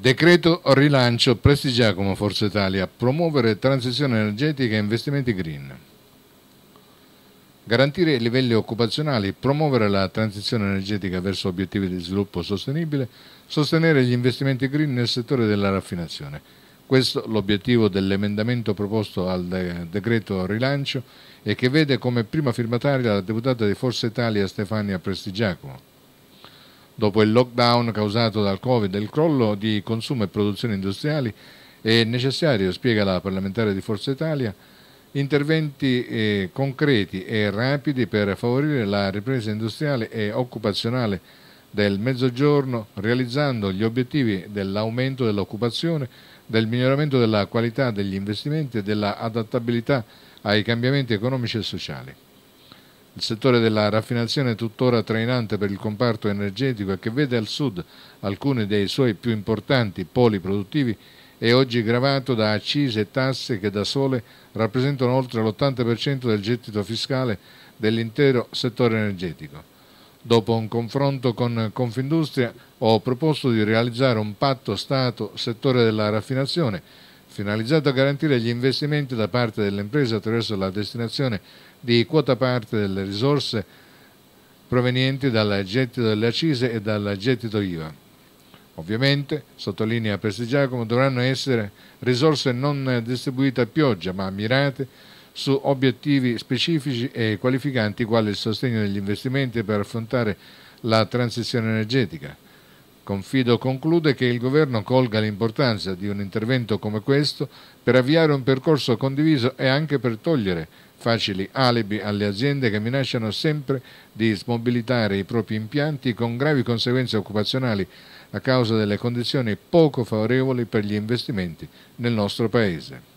Decreto rilancio Prestigiacomo Forza Italia, promuovere transizione energetica e investimenti green. Garantire i livelli occupazionali, promuovere la transizione energetica verso obiettivi di sviluppo sostenibile, sostenere gli investimenti green nel settore della raffinazione. Questo è l'obiettivo dell'emendamento proposto al decreto rilancio e che vede come prima firmataria la deputata di Forza Italia Stefania Prestigiacomo dopo il lockdown causato dal Covid e il crollo di consumo e produzione industriali, è necessario, spiega la parlamentare di Forza Italia, interventi eh, concreti e rapidi per favorire la ripresa industriale e occupazionale del mezzogiorno, realizzando gli obiettivi dell'aumento dell'occupazione, del miglioramento della qualità degli investimenti e dell'adattabilità ai cambiamenti economici e sociali. Il settore della raffinazione è tuttora trainante per il comparto energetico e che vede al sud alcuni dei suoi più importanti poli produttivi è oggi gravato da accise e tasse che da sole rappresentano oltre l'80% del gettito fiscale dell'intero settore energetico. Dopo un confronto con Confindustria ho proposto di realizzare un patto Stato-settore della raffinazione finalizzato a garantire gli investimenti da parte delle imprese attraverso la destinazione di quota parte delle risorse provenienti dal gettito delle accise e dal gettito IVA. Ovviamente, sottolinea Prestigiacomo, dovranno essere risorse non distribuite a pioggia, ma mirate su obiettivi specifici e qualificanti quali il sostegno degli investimenti per affrontare la transizione energetica, Confido conclude che il governo colga l'importanza di un intervento come questo per avviare un percorso condiviso e anche per togliere facili alibi alle aziende che minacciano sempre di smobilitare i propri impianti con gravi conseguenze occupazionali a causa delle condizioni poco favorevoli per gli investimenti nel nostro Paese.